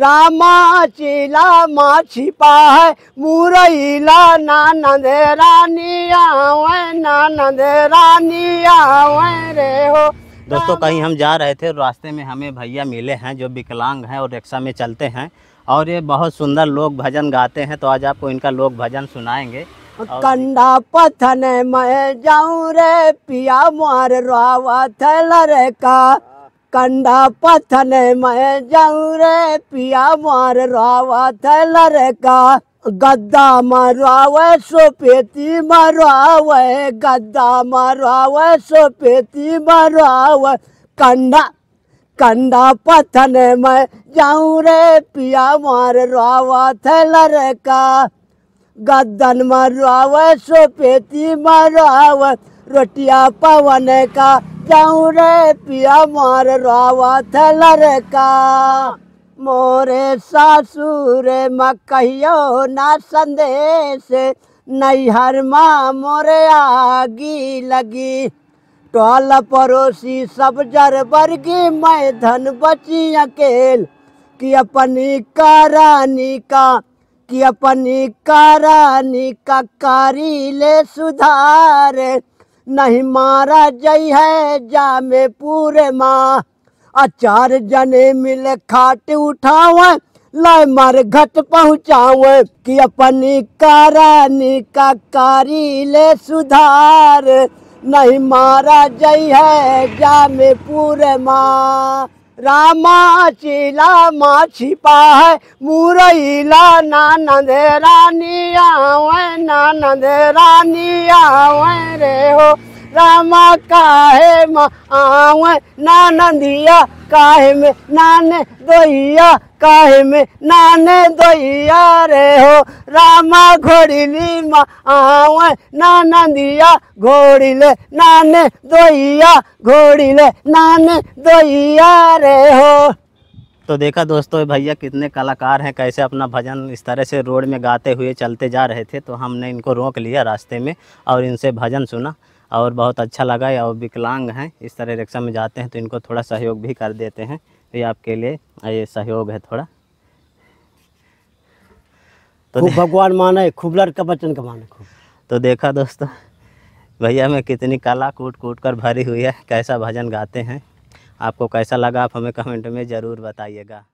रामा चीला मा छिपा है मुरैला नानंद रानी आवे नानंद रानी आवे रे हो दोस्तों कहीं हम जा रहे थे रास्ते में हमें भैया मिले हैं जो विकलांग हैं और रिक्शा में चलते हैं और ये बहुत सुंदर लोग भजन गाते हैं तो आज आपको इनका लोक भजन सुनाएंगे कंडा पथन मैं जाऊं रे पिया मार रावा थल रे का कंडा पथन में जाऊ रे पिया मार रावा थे लड़का गद्दा मरवावे सोपेती मरवावे गद्दा मरवावे सोपेती मरवावे कंडा कंडा पथन में जाऊ रे पिया मार रावा थे लड़का गद्दन आवे सो पेती आवे रोटिया पवन का जाऊं रे पिया मार रावा थलर का मोरे सासुर मकहियो ना संदेश नैहर माँ मोरे आगी लगी टोल पड़ोसी सब जर बरगी मैं धन बची अकेल कि अपनी करानी का कि अपनी करानी का कारी ले सुधार नहीं मारा जई है जा में पूरे माँ अचार जने मिल खाट उठाव लाए मर घट पहुँचाव कि अपनी करानी का कारी ले सुधार नहीं मारा जई है जा में पूरे माँ रामाची लामाची पाय मुरईला नानंद रानी आवे नानंद रानी आवे रे हो रामा काहे माव नानंदिया काहे में नाने दोइया काहे में नाने दोइया रे हो रामा घोड़िली आव नानंदिया घोड़िले नाने घोड़ी घोड़िले नाने दोइया रे हो तो देखा दोस्तों भैया कितने कलाकार हैं कैसे अपना भजन इस तरह से रोड में गाते हुए चलते जा रहे थे तो हमने इनको रोक लिया रास्ते में और इनसे भजन सुना और बहुत अच्छा लगा या विकलांग हैं इस तरह रिक्शा में जाते हैं तो इनको थोड़ा सहयोग भी कर देते हैं तो ये आपके लिए ये सहयोग है थोड़ा तो भगवान माने खूब लड़का बचन का माने खूब तो देखा दोस्तों भैया मैं कितनी कला कूट कूट कर भरी हुई है कैसा भजन गाते हैं आपको कैसा लगा आप हमें कमेंट में ज़रूर बताइएगा